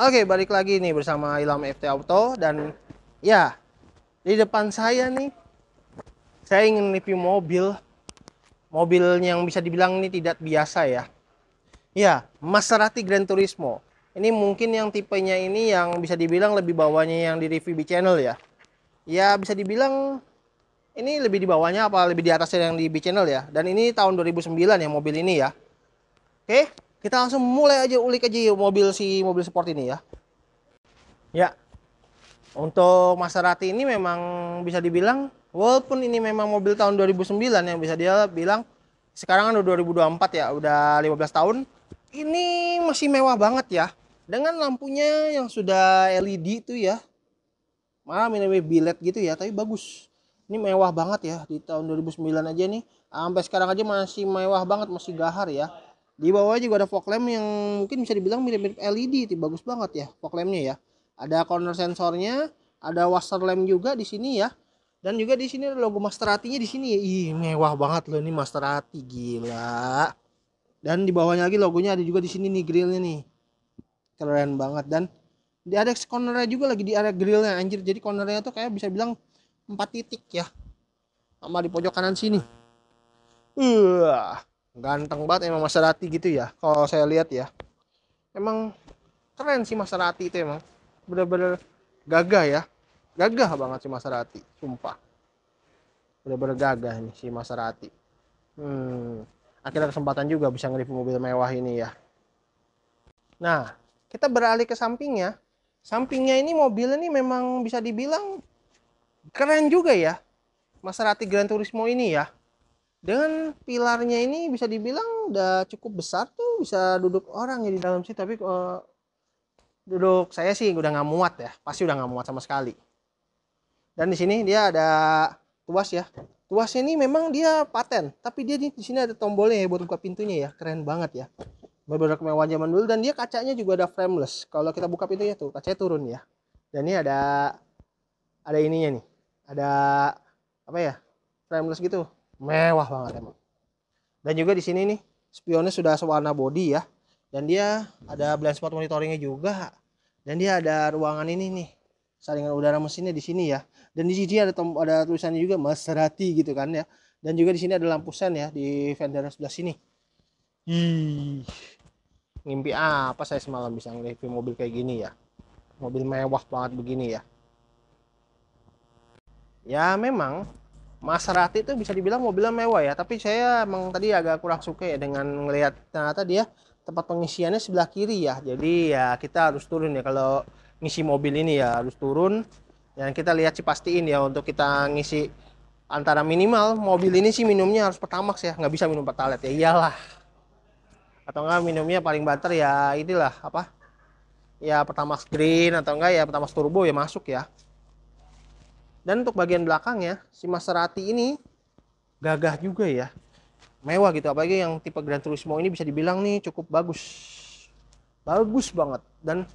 Oke, balik lagi nih bersama Ilham FT Auto dan ya di depan saya nih saya ingin review mobil mobil yang bisa dibilang ini tidak biasa ya. Ya, Maserati Grand Turismo. Ini mungkin yang tipenya ini yang bisa dibilang lebih bawahnya yang di review di channel ya. Ya bisa dibilang ini lebih di bawahnya apa lebih di atasnya yang di B channel ya. Dan ini tahun 2009 ya mobil ini ya. Oke. Kita langsung mulai aja ulik aja mobil si mobil sport ini ya. Ya. Untuk Maserati ini memang bisa dibilang walaupun ini memang mobil tahun 2009 yang bisa dia bilang sekarang kan udah 2024 ya, udah 15 tahun. Ini masih mewah banget ya. Dengan lampunya yang sudah LED itu ya. Malah minimal bilet gitu ya, tapi bagus. Ini mewah banget ya di tahun 2009 aja nih. Sampai sekarang aja masih mewah banget, masih gahar ya. Di bawahnya juga ada fog lamp yang mungkin bisa dibilang mirip-mirip LED, bagus banget ya fog lampnya ya. Ada corner sensornya, ada washer lamp juga di sini ya. Dan juga di sini ada logo Maserati-nya di sini. Ih, mewah banget loh ini Maserati, gila. Dan di bawahnya lagi logonya ada juga di sini nih grillnya nih. Keren banget dan di ada cornernya juga lagi di area grillnya anjir. Jadi cornernya tuh kayak bisa bilang 4 titik ya. Sama di pojok kanan sini. Uh ganteng banget emang Maserati gitu ya kalau saya lihat ya emang keren sih Maserati itu emang bener-bener gagah ya gagah banget si Maserati sumpah bener-bener gagah nih si Maserati hmm akhirnya kesempatan juga bisa nge-review mobil mewah ini ya nah kita beralih ke sampingnya sampingnya ini mobil ini memang bisa dibilang keren juga ya Maserati Gran Turismo ini ya dengan pilarnya ini bisa dibilang udah cukup besar tuh bisa duduk orang ya di dalam situ tapi uh, duduk saya sih udah nggak muat ya pasti udah nggak muat sama sekali dan di sini dia ada tuas ya tuasnya ini memang dia paten tapi dia di sini ada tombolnya ya buat buka pintunya ya keren banget ya berbeda kemewahan zaman dulu dan dia kacanya juga ada frameless kalau kita buka pintunya tuh kacanya turun ya dan ini ada ada ininya nih ada apa ya frameless gitu mewah banget emang dan juga di sini nih spionnya sudah sewarna body ya dan dia ada blind spot monitoringnya juga dan dia ada ruangan ini nih saringan udara mesinnya di sini ya dan di sini ada ada tulisannya juga Maserati gitu kan ya dan juga di sini ada lampu sen ya di fender sebelah sini Ih, ngimpi apa saya semalam bisa nge-review mobil kayak gini ya mobil mewah banget begini ya ya memang Maserati itu bisa dibilang mobilnya mewah ya, tapi saya emang tadi agak kurang suka ya dengan melihat ternyata dia tempat pengisiannya sebelah kiri ya. Jadi ya kita harus turun ya kalau ngisi mobil ini ya harus turun. Dan kita lihat sih pastiin ya untuk kita ngisi antara minimal mobil ini sih minumnya harus Pertamax ya, nggak bisa minum Pertalite ya iyalah. Atau enggak minumnya paling banter ya inilah apa? Ya Pertamax Green atau enggak ya Pertamax Turbo ya masuk ya. Dan untuk bagian belakangnya, si Maserati ini gagah juga ya. Mewah gitu, apalagi yang tipe Gran Turismo ini bisa dibilang nih cukup bagus. Bagus banget. Dan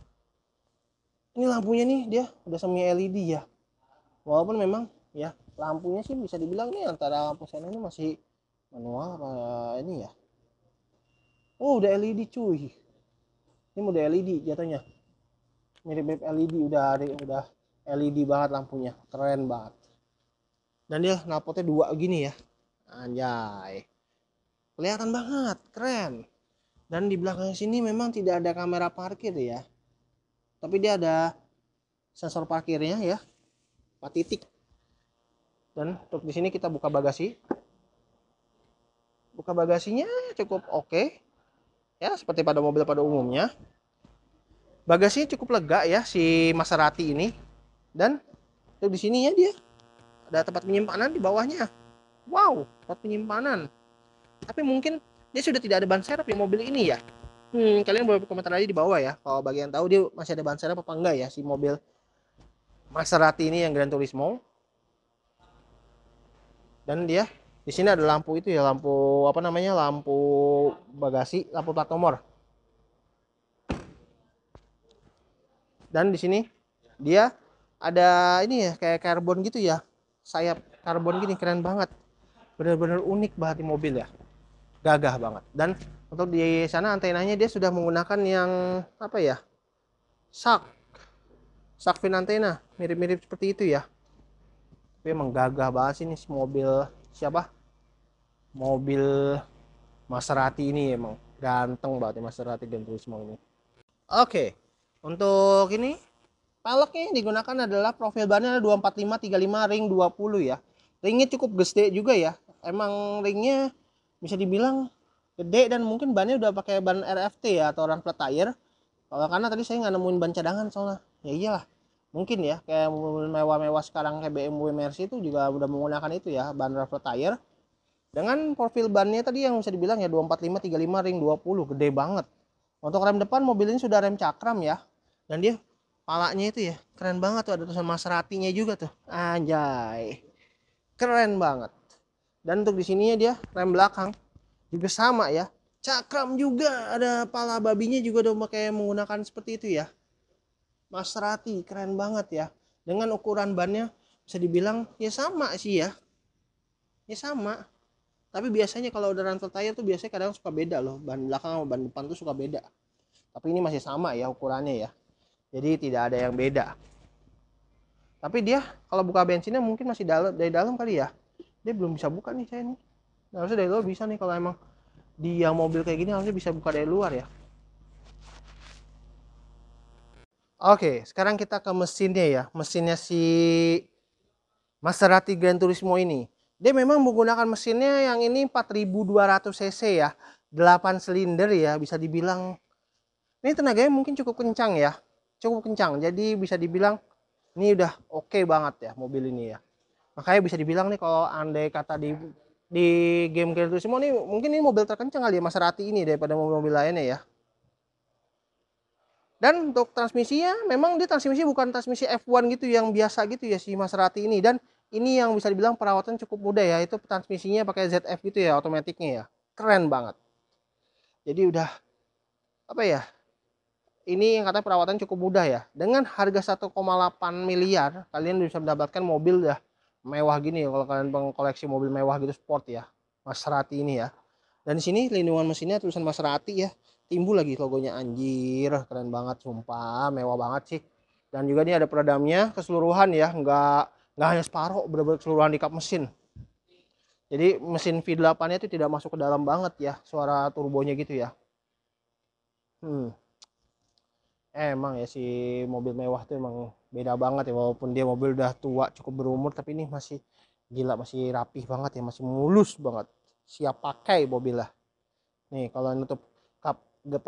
ini lampunya nih dia udah semi LED ya. Walaupun memang ya lampunya sih bisa dibilang nih antara lampu sen ini masih manual apa ini ya. Oh udah LED cuy. Ini udah LED jatuhnya. Mirip-mirip LED udah ada udah LED banget lampunya keren banget dan dia knalpotnya dua gini ya anjay kelihatan banget keren dan di belakang sini memang tidak ada kamera parkir ya tapi dia ada sensor parkirnya ya 4 titik dan untuk di sini kita buka bagasi buka bagasinya cukup oke okay. ya seperti pada mobil pada umumnya bagasinya cukup lega ya si Maserati ini dan tuh di sini ya dia ada tempat penyimpanan di bawahnya wow tempat penyimpanan tapi mungkin dia sudah tidak ada ban serep di mobil ini ya hmm, kalian boleh komentar aja di bawah ya kalau bagian tahu dia masih ada ban serep apa enggak ya si mobil Maserati ini yang Gran Turismo dan dia di sini ada lampu itu ya lampu apa namanya lampu bagasi lampu plat nomor dan di sini dia ada ini ya kayak karbon gitu ya sayap karbon gini keren banget bener-bener unik banget di mobil ya gagah banget dan untuk di sana antenanya dia sudah menggunakan yang apa ya sak sak fin antena mirip-mirip seperti itu ya tapi emang gagah banget sih ini mobil siapa mobil Maserati ini emang ganteng banget ya Maserati dan Turismo ini oke untuk ini Peleknya yang digunakan adalah profil bannya 245 35 ring 20 ya. Ringnya cukup gede juga ya. Emang ringnya bisa dibilang gede dan mungkin bannya udah pakai ban RFT ya atau run flat tire. Kalau karena tadi saya nggak nemuin ban cadangan soalnya. Ya iyalah. Mungkin ya kayak mobil mewah-mewah sekarang kayak BMW Mercy itu juga udah menggunakan itu ya ban run flat tire. Dengan profil bannya tadi yang bisa dibilang ya 245 35 ring 20 gede banget. Untuk rem depan mobil ini sudah rem cakram ya. Dan dia palanya itu ya keren banget tuh ada tulisan Maseratinya juga tuh anjay keren banget dan untuk di sininya dia rem belakang juga sama ya cakram juga ada pala babinya juga udah pakai menggunakan seperti itu ya Maserati keren banget ya dengan ukuran bannya bisa dibilang ya sama sih ya ya sama tapi biasanya kalau udah rental tire tuh biasanya kadang suka beda loh ban belakang sama ban depan tuh suka beda tapi ini masih sama ya ukurannya ya jadi tidak ada yang beda. Tapi dia kalau buka bensinnya mungkin masih dalam dari dalam kali ya. Dia belum bisa buka nih saya nih. Nah, harusnya dari luar bisa nih kalau emang dia mobil kayak gini harusnya bisa buka dari luar ya. Oke, sekarang kita ke mesinnya ya. Mesinnya si Maserati Gran Turismo ini. Dia memang menggunakan mesinnya yang ini 4200 cc ya. 8 silinder ya, bisa dibilang ini tenaganya mungkin cukup kencang ya cukup kencang jadi bisa dibilang ini udah oke okay banget ya mobil ini ya makanya bisa dibilang nih kalau andai kata di di game Gran Turismo nih mungkin ini mobil terkencang kali ya Maserati ini daripada mobil-mobil lainnya ya dan untuk transmisinya memang dia transmisi bukan transmisi F1 gitu yang biasa gitu ya si Maserati ini dan ini yang bisa dibilang perawatan cukup mudah ya itu transmisinya pakai ZF gitu ya otomatiknya ya keren banget jadi udah apa ya ini yang katanya perawatan cukup mudah ya. Dengan harga 1,8 miliar, kalian bisa mendapatkan mobil ya mewah gini ya. Kalau kalian pengkoleksi mobil mewah gitu sport ya. Maserati ini ya. Dan di sini lindungan mesinnya tulisan Maserati ya. Timbul lagi logonya anjir, keren banget sumpah, mewah banget sih. Dan juga ini ada peredamnya keseluruhan ya, nggak enggak hanya separuh, benar-benar keseluruhan di kap mesin. Jadi mesin V8-nya itu tidak masuk ke dalam banget ya, suara turbonya gitu ya. Hmm eh, emang ya si mobil mewah tuh emang beda banget ya walaupun dia mobil udah tua cukup berumur tapi ini masih gila masih rapih banget ya masih mulus banget siap pakai mobil lah nih kalau nutup kap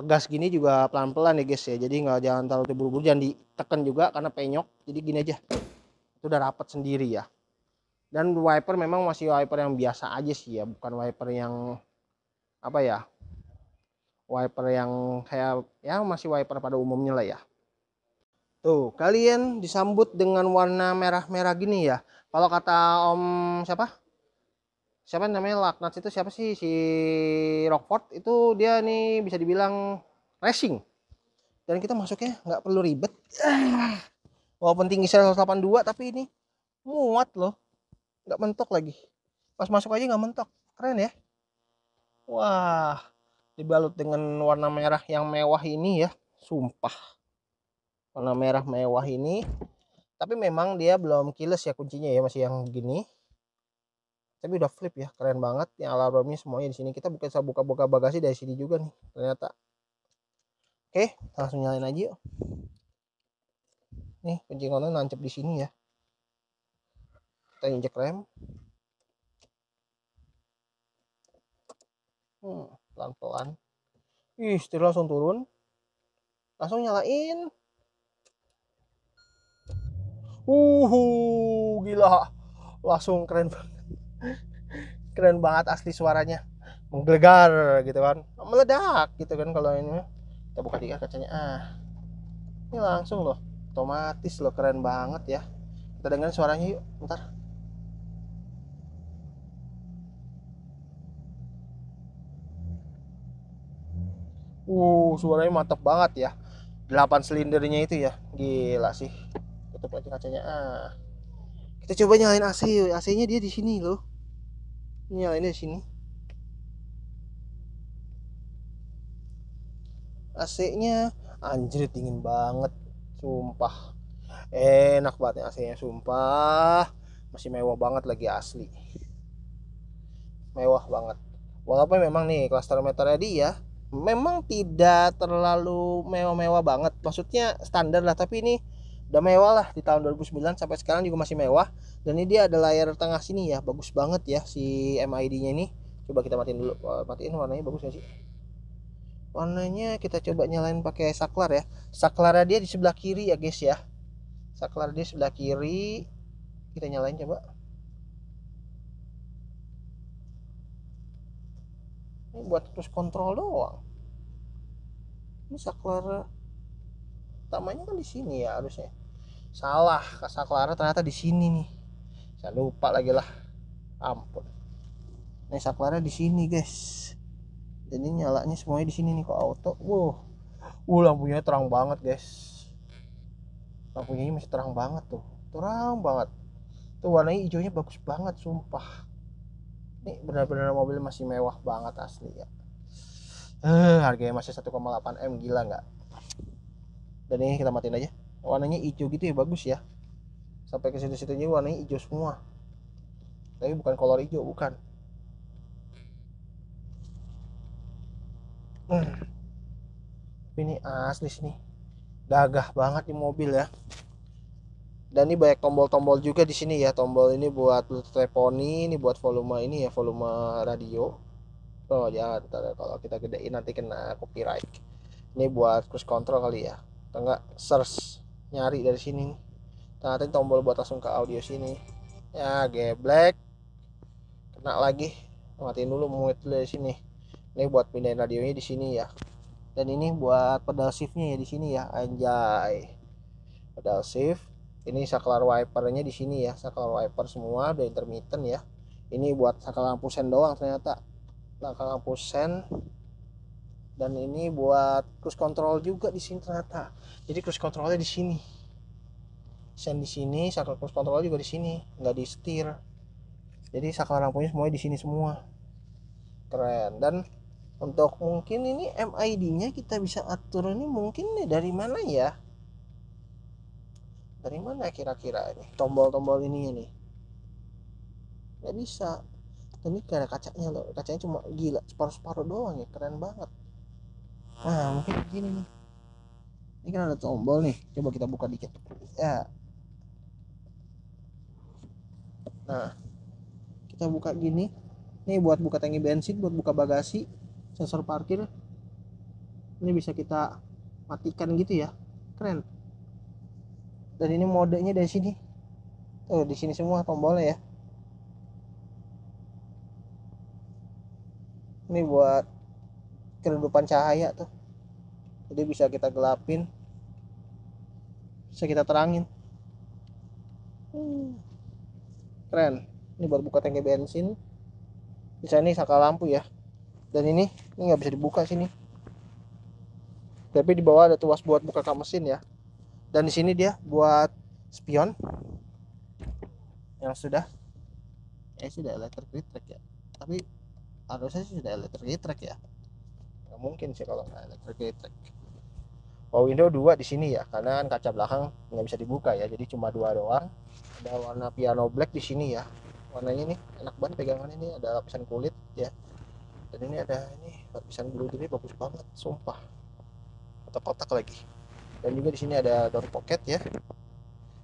gas gini juga pelan-pelan ya guys ya jadi nggak jangan terlalu terburu buru jangan ditekan juga karena penyok jadi gini aja itu udah rapat sendiri ya dan wiper memang masih wiper yang biasa aja sih ya bukan wiper yang apa ya wiper yang kayak ya masih wiper pada umumnya lah ya tuh kalian disambut dengan warna merah-merah gini ya kalau kata om siapa siapa namanya Laknat itu siapa sih si Rockford itu dia nih bisa dibilang racing dan kita masuknya nggak perlu ribet walaupun tinggi 182 tapi ini muat loh nggak mentok lagi pas masuk aja nggak mentok keren ya wah dibalut dengan warna merah yang mewah ini ya sumpah warna merah mewah ini tapi memang dia belum kiles ya kuncinya ya masih yang gini tapi udah flip ya keren banget yang alarmnya semuanya di sini kita bukan bisa buka-buka bagasi dari sini juga nih ternyata oke langsung nyalain aja yuk nih kunci konten nancep di sini ya kita injek rem hmm pelan-pelan ih setir langsung turun langsung nyalain uhu gila langsung keren banget keren banget asli suaranya menggelegar gitu kan meledak gitu kan kalau ini kita buka tiga kacanya ah ini langsung loh otomatis loh keren banget ya kita dengar suaranya yuk ntar suaranya mantap banget ya 8 silindernya itu ya gila sih tutup aja kacanya ah kita coba nyalain AC AC nya dia di sini loh Nyalain di sini AC nya anjir dingin banget sumpah enak banget AC nya sumpah masih mewah banget lagi asli mewah banget walaupun memang nih klaster meternya dia memang tidak terlalu mewah-mewah banget maksudnya standar lah tapi ini udah mewah lah di tahun 2009 sampai sekarang juga masih mewah dan ini dia ada layar tengah sini ya bagus banget ya si MID nya ini coba kita matiin dulu eh, matiin warnanya bagus gak sih warnanya kita coba nyalain pakai saklar ya saklarnya dia di sebelah kiri ya guys ya saklar dia sebelah kiri kita nyalain coba ini buat terus kontrol doang ini saklar utamanya kan di sini ya harusnya salah saklar ternyata di sini nih saya lupa lagi lah ampun ini saklarnya di sini guys jadi nyalanya semuanya di sini nih kok auto wow wow uh, lampunya terang banget guys lampunya ini masih terang banget tuh terang banget tuh warnanya hijaunya bagus banget sumpah ini benar-benar mobil masih mewah banget asli ya uh, harganya masih 1,8 m gila nggak dan ini kita matiin aja warnanya hijau gitu ya bagus ya sampai ke situ-situnya warnanya hijau semua tapi bukan kolor hijau bukan hmm. ini asli sini gagah banget di mobil ya dan ini banyak tombol-tombol juga di sini ya tombol ini buat telepon teleponi ini buat volume ini ya volume radio oh ya ntar, ya. kalau kita gedein nanti kena copyright ini buat cruise control kali ya atau enggak search nyari dari sini nanti tombol buat langsung ke audio sini ya geblek kena lagi matiin dulu muet dulu dari sini ini buat pindahin radionya di sini ya dan ini buat pedal shiftnya ya di sini ya anjay pedal shift ini saklar wipernya di sini ya saklar wiper semua udah intermittent ya ini buat saklar lampu sen doang ternyata saklar lampu sen dan ini buat cruise control juga di sini ternyata jadi cruise controlnya di sini sen di sini saklar cruise control juga di sini nggak di setir jadi saklar lampunya semuanya di sini semua keren dan untuk mungkin ini MID nya kita bisa atur ini mungkin nih dari mana ya dari mana kira-kira ini tombol-tombol ini nih nggak bisa Ini karena kacanya loh kacanya cuma gila separuh-separuh doang ya keren banget nah mungkin begini nih ini kan ada tombol nih coba kita buka dikit ya nah kita buka gini nih buat buka tangki bensin buat buka bagasi sensor parkir ini bisa kita matikan gitu ya keren dan ini modenya dari sini tuh di sini semua tombolnya ya ini buat keredupan cahaya tuh jadi bisa kita gelapin bisa kita terangin keren ini buat buka tangki bensin bisa ini saka lampu ya dan ini ini nggak bisa dibuka sini tapi di bawah ada tuas buat buka kap mesin ya dan di sini dia buat spion yang sudah ya sudah elektrik retract ya tapi harusnya sih sudah elektrik retract ya nggak mungkin sih kalau nggak elektrik. retract Wow window 2 di sini ya karena kan kaca belakang nggak bisa dibuka ya jadi cuma dua doang ada warna piano black di sini ya warnanya ini enak banget pegangan ini ada lapisan kulit ya dan ini ada ini lapisan bulu ini bagus banget sumpah Atau kotak lagi dan juga di sini ada door pocket ya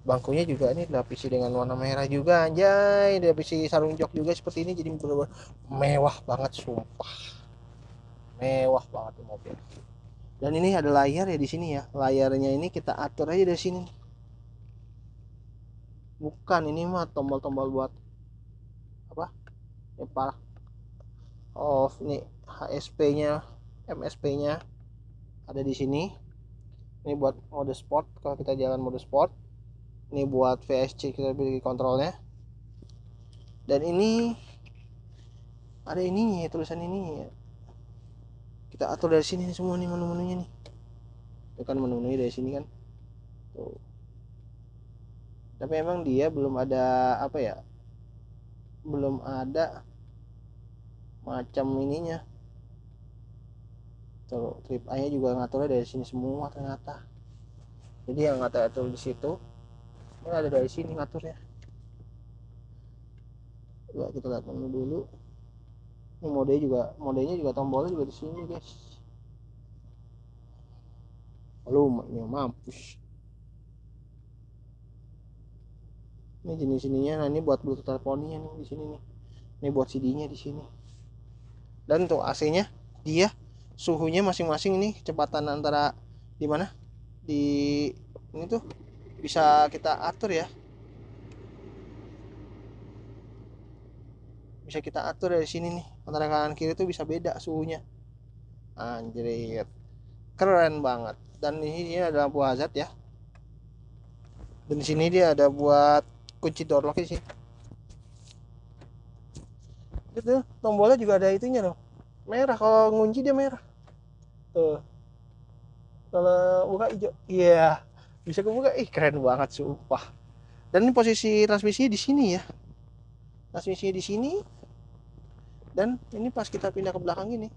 bangkunya juga ini dilapisi dengan warna merah juga anjay dilapisi sarung jok juga seperti ini jadi bener -bener mewah banget sumpah mewah banget di mobil dan ini ada layar ya di sini ya layarnya ini kita atur aja dari sini bukan ini mah tombol-tombol buat apa lempar off nih HSP nya MSP nya ada di sini ini buat mode sport kalau kita jalan mode sport ini buat VSC kita pilih kontrolnya dan ini ada ininya tulisan ini kita atur dari sini semua nih menu-menunya nih itu kan menu-menunya dari sini kan tuh tapi emang dia belum ada apa ya belum ada macam ininya gitu trip A nya juga ngaturnya dari sini semua ternyata jadi yang ngatur itu di situ ini ada dari sini ngaturnya coba kita lihat menu dulu ini mode juga modenya juga tombolnya juga di sini guys volumenya mampus ini jenis ininya nah ini buat bluetooth teleponnya nih di sini nih ini buat CD nya di sini dan untuk AC nya dia suhunya masing-masing ini kecepatan antara di mana di ini tuh bisa kita atur ya bisa kita atur dari sini nih antara kanan kiri tuh bisa beda suhunya anjir keren banget dan ini dia adalah buah azat ya dan di sini dia ada buat kunci door lock sih gitu tombolnya juga ada itunya loh merah kalau ngunci dia merah tuh kalau buka hijau iya yeah. bisa kebuka ih keren banget sumpah dan ini posisi transmisinya di sini ya transmisinya di sini dan ini pas kita pindah ke belakang gini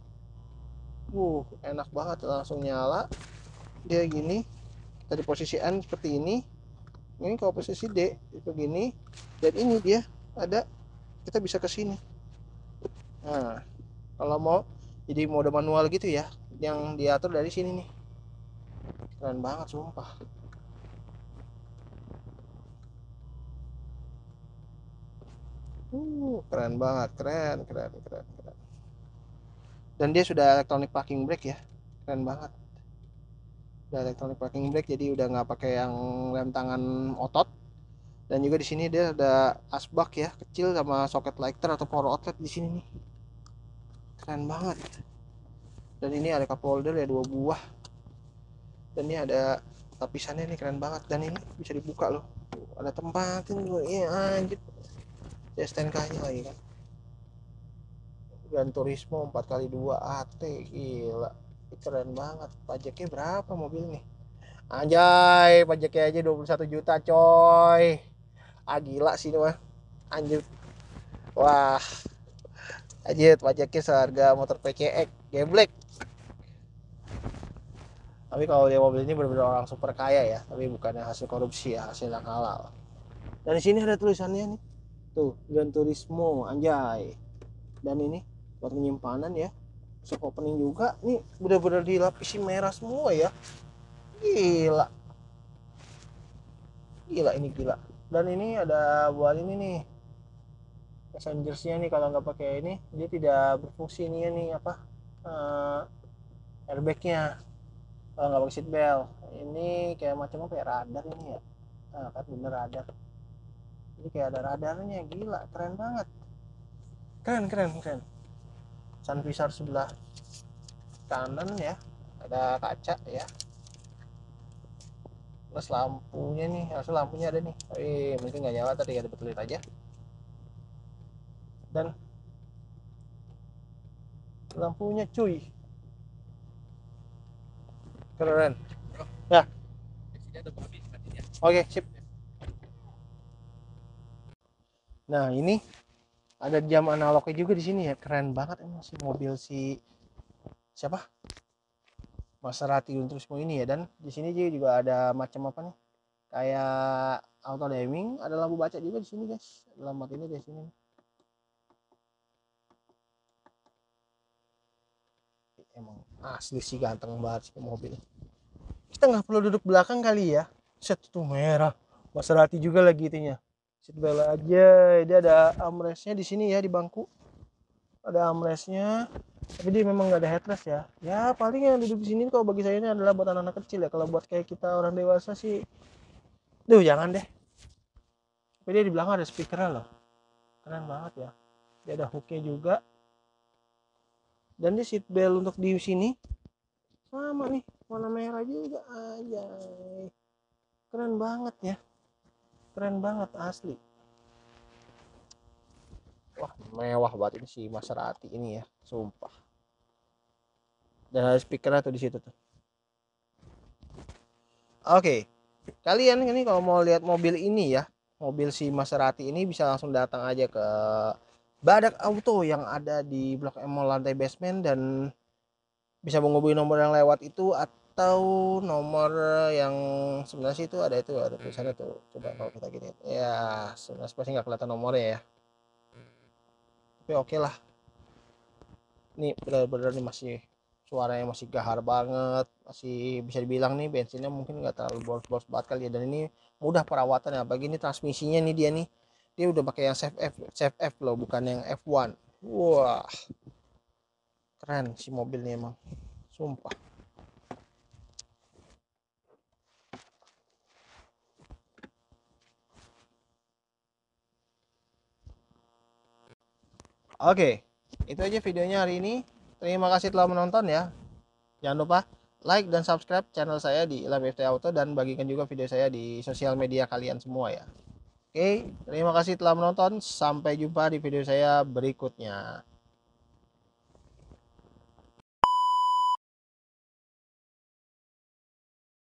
uh enak banget langsung nyala dia gini dari posisi N seperti ini ini kalau posisi D itu gini dan ini dia ada kita bisa ke sini nah kalau mau jadi mode manual gitu ya yang diatur dari sini nih keren banget sumpah uh keren banget keren keren keren keren dan dia sudah elektronik parking brake ya keren banget udah elektronik parking brake jadi udah nggak pakai yang rem tangan otot dan juga di sini dia ada asbak ya kecil sama soket lighter atau power outlet di sini nih keren banget dan ini ada cup holder ya dua buah dan ini ada lapisannya ini keren banget dan ini bisa dibuka loh ada tempatin juga iya anjir ya STNK nya lagi kan dan Turismo 4x2 AT gila keren banget pajaknya berapa mobil nih anjay pajaknya aja 21 juta coy ah gila sih ini mah anjir wah aja pajaknya seharga motor PCX geblek tapi kalau dia mobil ini benar-benar orang super kaya ya tapi bukannya hasil korupsi ya hasil yang halal dan di sini ada tulisannya nih tuh Gran Turismo anjay dan ini buat penyimpanan ya sok opening juga nih benar-benar dilapisi merah semua ya gila gila ini gila dan ini ada buat ini nih passengersnya nih kalau nggak pakai ini dia tidak berfungsi ini ya nih apa uh, airbagnya kalau nggak pakai seat belt ini kayak macam apa ya radar ini ya nah, kan bener radar ini kayak ada radarnya gila keren banget keren keren keren sun visor sebelah kanan ya ada kaca ya terus lampunya nih harusnya lampunya ada nih tapi mungkin nggak nyala tadi ada betulin aja dan lampunya cuy keren ya oke okay, sip nah ini ada jam analognya juga di sini ya keren banget emang si mobil si siapa Maserati untuk semua ini ya dan di sini juga ada macam apa nih kayak auto dimming ada lampu baca juga di sini guys lampu ini di sini emang asli sih ganteng banget sih mobil kita nggak perlu duduk belakang kali ya set tuh merah Maserati juga lagi itunya seat belt aja dia ada armrestnya di sini ya di bangku ada armrestnya tapi dia memang nggak ada headrest ya ya paling yang duduk di sini kalau bagi saya ini adalah buat anak-anak kecil ya kalau buat kayak kita orang dewasa sih duh jangan deh tapi dia di belakang ada speaker loh keren banget ya dia ada hooknya juga dan di seat belt untuk di sini sama nih warna merah juga aja keren banget ya keren banget asli wah mewah banget ini si Maserati ini ya sumpah dan speaker atau di situ tuh oke okay. kalian ini kalau mau lihat mobil ini ya mobil si Maserati ini bisa langsung datang aja ke Badak Auto yang ada di Blok M lantai basement dan bisa menghubungi nomor yang lewat itu atau nomor yang sebenarnya itu ada itu ada tulisannya tuh coba kalau kita gini ya sebenarnya pasti nggak kelihatan nomornya ya tapi oke okay lah ini benar-benar nih masih suaranya masih gahar banget masih bisa dibilang nih bensinnya mungkin nggak terlalu boros-boros banget kali ya dan ini mudah perawatannya bagi ini transmisinya nih dia nih dia udah pakai yang safe F safe F loh bukan yang F1 wah keren si mobilnya emang sumpah Oke, itu aja videonya hari ini. Terima kasih telah menonton ya. Jangan lupa like dan subscribe channel saya di Lab Auto dan bagikan juga video saya di sosial media kalian semua ya. Oke, terima kasih telah menonton. Sampai jumpa di video saya berikutnya.